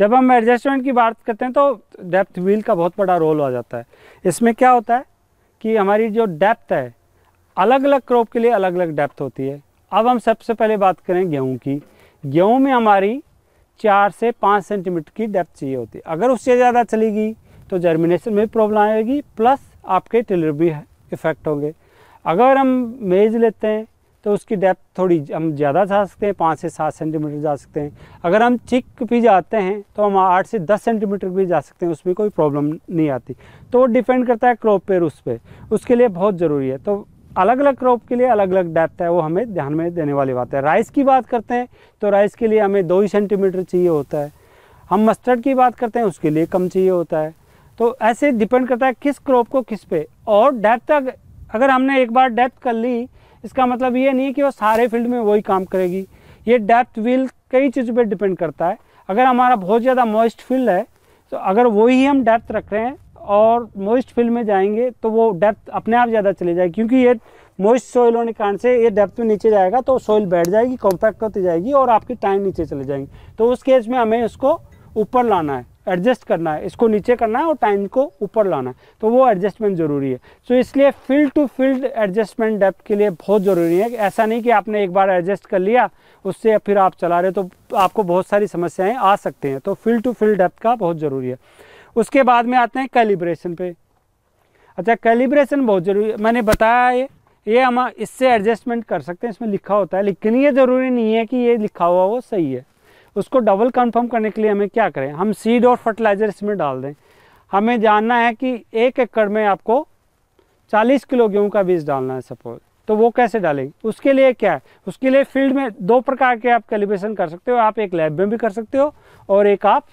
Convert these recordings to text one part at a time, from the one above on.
जब हम एडजस्टमेंट की बात करते हैं तो डेप्थ व्हील का बहुत बड़ा रोल आ जाता है इसमें क्या होता है कि हमारी जो डेप्थ है अलग अलग क्रॉप के लिए अलग अलग डेप्थ होती है अब हम सबसे पहले बात करें गेहूँ की गेहूँ में हमारी चार से पाँच सेंटीमीटर की डेप्थ चाहिए होती है अगर उससे ज़्यादा चली गई तो जर्मिनेशन में प्रॉब्लम आएगी प्लस आपके टिलर भी इफेक्ट होंगे अगर हम मेज लेते हैं तो उसकी डेप्थ थोड़ी हम ज़्यादा जा सकते हैं पाँच से सात सेंटीमीटर जा सकते हैं अगर हम चिक भी जाते हैं तो हम आठ से दस सेंटीमीटर भी जा सकते हैं उसमें कोई प्रॉब्लम नहीं आती तो वो डिपेंड करता है क्रॉप पेयर उस पर उसके लिए बहुत ज़रूरी है तो अलग अलग क्रॉप के लिए अलग अलग डेप्थ है वो हमें ध्यान में देने वाली बात है राइस की बात करते हैं तो राइस के लिए हमें दो ही सेंटीमीटर चाहिए होता है हम मस्टर्ड की बात करते हैं उसके लिए कम चाहिए होता है तो ऐसे डिपेंड करता है किस क्रॉप को किस पे और डेप्थ अगर हमने एक बार डेप्थ कर ली इसका मतलब ये नहीं कि वो सारे फील्ड में वही काम करेगी ये डेप्थ व्हील कई चीज़ों पर डिपेंड करता है अगर हमारा बहुत ज़्यादा मॉइस्ट फील्ड है तो अगर वही हम डेप्थ रख रहे हैं और मोइस्ट फील्ड में जाएंगे तो वो डेप्थ अपने आप ज़्यादा चले जाएगी क्योंकि ये मोइस्ट सॉइल होने के कारण से ये डेप्थ में नीचे जाएगा तो सॉइल बैठ जाएगी कॉम्पैक्ट होती जाएगी और आपकी टाइम नीचे चले जाएंगी तो उस केस में हमें इसको ऊपर लाना है एडजस्ट करना है इसको नीचे करना है और टाइम को ऊपर लाना है तो वो एडजस्टमेंट ज़रूरी है सो तो इसलिए field to field adjustment depth के लिए बहुत ज़रूरी है ऐसा नहीं कि आपने एक बार एडजस्ट कर लिया उससे फिर आप चला रहे तो आपको बहुत सारी समस्याएँ आ सकती हैं तो फील्ड टू फील्ड डेप्थ का बहुत ज़रूरी है उसके बाद में आते हैं कैलिब्रेशन पे अच्छा कैलिब्रेशन बहुत ज़रूरी है मैंने बताया ये ये हम इससे एडजस्टमेंट कर सकते हैं इसमें लिखा होता है लेकिन ये ज़रूरी नहीं है कि ये लिखा हुआ वो सही है उसको डबल कंफर्म करने के लिए हमें क्या करें हम सीड और फर्टिलाइज़र इसमें डाल दें हमें जानना है कि एक एकड़ में आपको 40 किलो गेहूं का बीज डालना है सपोज तो वो कैसे डालेंगे उसके लिए क्या है उसके लिए फील्ड में दो प्रकार के आप कैलिब्रेशन कर सकते हो आप एक लैब में भी कर सकते हो और एक आप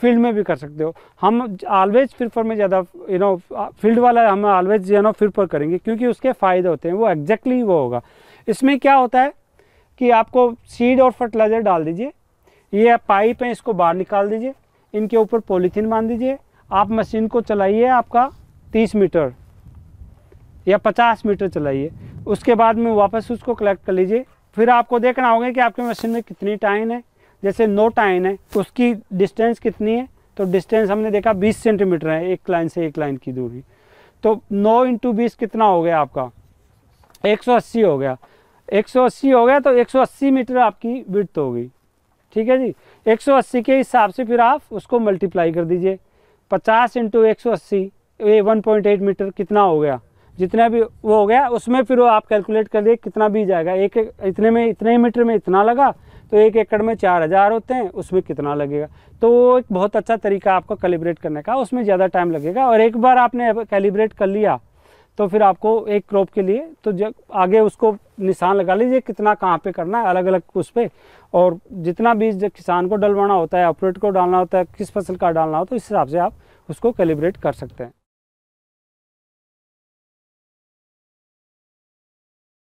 फील्ड में भी कर सकते हो हम ऑलवेज पर में ज़्यादा यू नो फील्ड वाला हम ऑलवेज यू नो प्रीफर करेंगे क्योंकि उसके फ़ायदे होते हैं वो एग्जैक्टली exactly वो होगा इसमें क्या होता है कि आपको सीड और फर्टिलाइज़र डाल दीजिए ये पाइप है इसको बाहर निकाल दीजिए इनके ऊपर पॉलीथीन बांध दीजिए आप मशीन को चलाइए आपका 30 मीटर या 50 मीटर चलाइए उसके बाद में वापस उसको कलेक्ट कर लीजिए फिर आपको देखना होगा कि आपके मशीन में कितनी टाइन है जैसे नो टाइन है उसकी डिस्टेंस कितनी है तो डिस्टेंस हमने देखा 20 सेंटीमीटर है एक लाइन से एक लाइन की दूरी तो 9 इंटू बीस कितना हो गया आपका 180 हो गया 180 हो गया तो 180 मीटर आपकी हो गई ठीक है जी 180 के हिसाब से फिर आप उसको मल्टीप्लाई कर दीजिए 50 इंटू एक ये 1.8 मीटर कितना हो गया जितना भी वो हो गया उसमें फिर वो आप कैलकुलेट कर दिए कितना भी जाएगा एक इतने में इतने ही मीटर में इतना लगा तो एक एकड़ में चार हज़ार होते हैं उसमें कितना लगेगा तो वो एक बहुत अच्छा तरीका आपको कैलिब्रेट करने का उसमें ज़्यादा टाइम लगेगा और एक बार आपने कैलिब्रेट कर लिया तो फिर आपको एक क्रॉप के लिए तो जब आगे उसको निशान लगा लीजिए कितना कहाँ पे करना है अलग अलग उस पर और जितना बीज जब किसान को डलवाना होता है ऑपरेट को डालना होता है किस फसल का डालना होता तो है इस हिसाब से आप उसको कैलिब्रेट कर सकते हैं